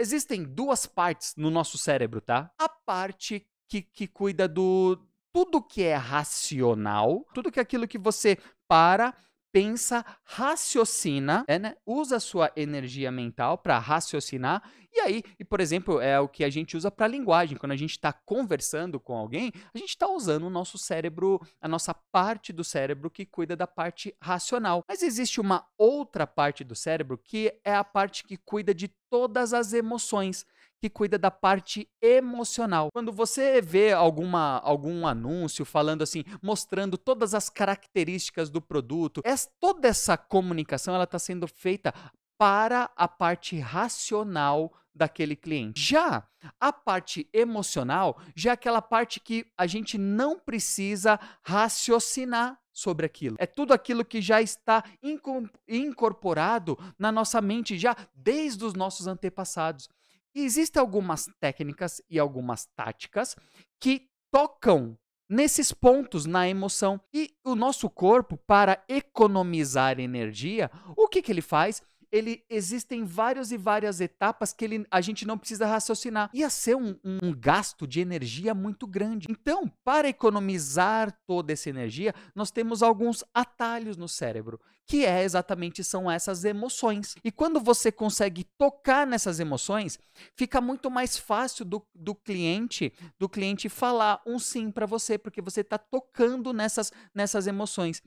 Existem duas partes no nosso cérebro, tá? A parte que, que cuida do tudo que é racional, tudo que é aquilo que você para pensa, raciocina, é, né? usa sua energia mental para raciocinar. E aí, e por exemplo, é o que a gente usa para linguagem. Quando a gente está conversando com alguém, a gente está usando o nosso cérebro, a nossa parte do cérebro que cuida da parte racional. Mas existe uma outra parte do cérebro que é a parte que cuida de todas as emoções que cuida da parte emocional. Quando você vê alguma, algum anúncio falando assim, mostrando todas as características do produto, toda essa comunicação ela está sendo feita para a parte racional daquele cliente. Já a parte emocional, já é aquela parte que a gente não precisa raciocinar sobre aquilo. É tudo aquilo que já está incorporado na nossa mente já desde os nossos antepassados existem algumas técnicas e algumas táticas que tocam nesses pontos na emoção. E o nosso corpo, para economizar energia, o que, que ele faz? ele existem várias e várias etapas que ele, a gente não precisa raciocinar. Ia ser um, um gasto de energia muito grande. Então, para economizar toda essa energia, nós temos alguns atalhos no cérebro, que é exatamente são essas emoções. E quando você consegue tocar nessas emoções, fica muito mais fácil do, do cliente, do cliente falar um sim para você, porque você está tocando nessas, nessas emoções.